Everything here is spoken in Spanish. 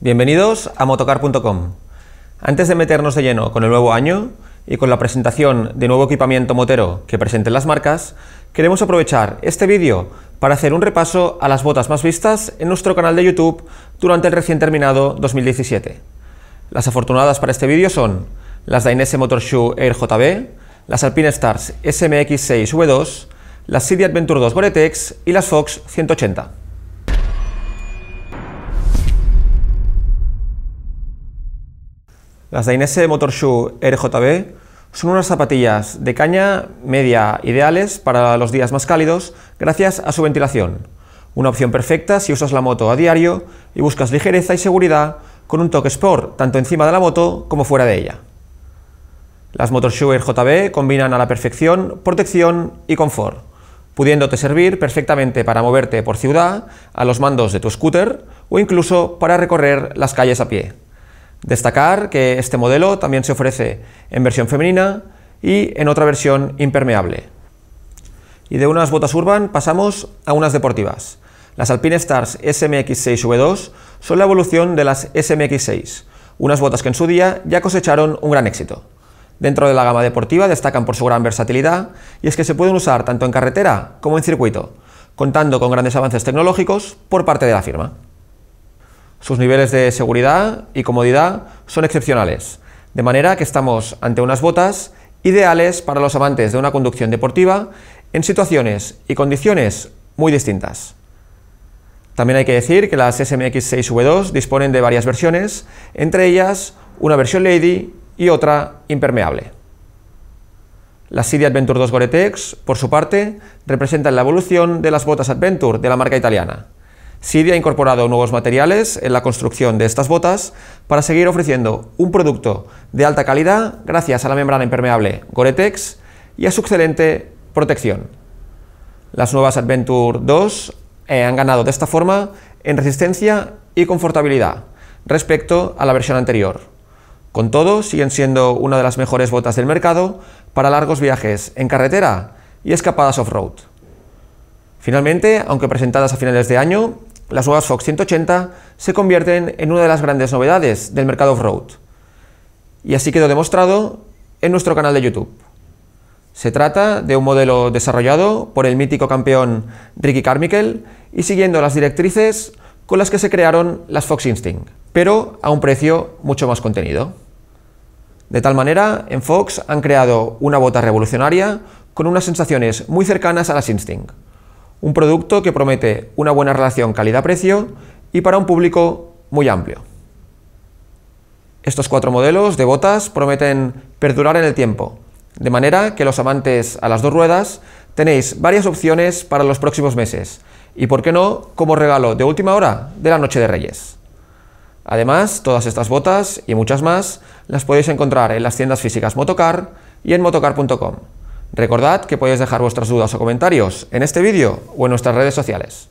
Bienvenidos a motocar.com. Antes de meternos de lleno con el nuevo año y con la presentación de nuevo equipamiento motero que presenten las marcas, queremos aprovechar este vídeo para hacer un repaso a las botas más vistas en nuestro canal de YouTube durante el recién terminado 2017. Las afortunadas para este vídeo son las Dainese Motor Shoe Air JB, las Alpine Stars SMX6 V2, las City Adventure 2 Boretex y las Fox 180. Las Dainese Motor RJB son unas zapatillas de caña media ideales para los días más cálidos gracias a su ventilación. Una opción perfecta si usas la moto a diario y buscas ligereza y seguridad con un toque sport tanto encima de la moto como fuera de ella. Las Motor Shoe RJB combinan a la perfección protección y confort, pudiéndote servir perfectamente para moverte por ciudad, a los mandos de tu scooter o incluso para recorrer las calles a pie. Destacar que este modelo también se ofrece en versión femenina y en otra versión impermeable. Y de unas botas urban pasamos a unas deportivas. Las Alpine Stars SMX6 V2 son la evolución de las SMX6, unas botas que en su día ya cosecharon un gran éxito. Dentro de la gama deportiva destacan por su gran versatilidad y es que se pueden usar tanto en carretera como en circuito, contando con grandes avances tecnológicos por parte de la firma. Sus niveles de seguridad y comodidad son excepcionales, de manera que estamos ante unas botas ideales para los amantes de una conducción deportiva en situaciones y condiciones muy distintas. También hay que decir que las SMX6V2 disponen de varias versiones, entre ellas una versión Lady y otra impermeable. Las City Adventure 2 Gore-Tex, por su parte, representan la evolución de las botas Adventure de la marca italiana. Sidia ha incorporado nuevos materiales en la construcción de estas botas para seguir ofreciendo un producto de alta calidad gracias a la membrana impermeable Gore-Tex y a su excelente protección. Las nuevas Adventure 2 eh, han ganado de esta forma en resistencia y confortabilidad respecto a la versión anterior. Con todo, siguen siendo una de las mejores botas del mercado para largos viajes en carretera y escapadas off-road. Finalmente, aunque presentadas a finales de año, las nuevas Fox 180 se convierten en una de las grandes novedades del mercado off-road. Y así quedó demostrado en nuestro canal de YouTube. Se trata de un modelo desarrollado por el mítico campeón Ricky Carmichael y siguiendo las directrices con las que se crearon las Fox Instinct, pero a un precio mucho más contenido. De tal manera, en Fox han creado una bota revolucionaria con unas sensaciones muy cercanas a las Instinct. Un producto que promete una buena relación calidad-precio y para un público muy amplio. Estos cuatro modelos de botas prometen perdurar en el tiempo, de manera que los amantes a las dos ruedas tenéis varias opciones para los próximos meses y, por qué no, como regalo de última hora de la Noche de Reyes. Además, todas estas botas y muchas más las podéis encontrar en las tiendas físicas Motocar y en motocar.com. Recordad que podéis dejar vuestras dudas o comentarios en este vídeo o en nuestras redes sociales.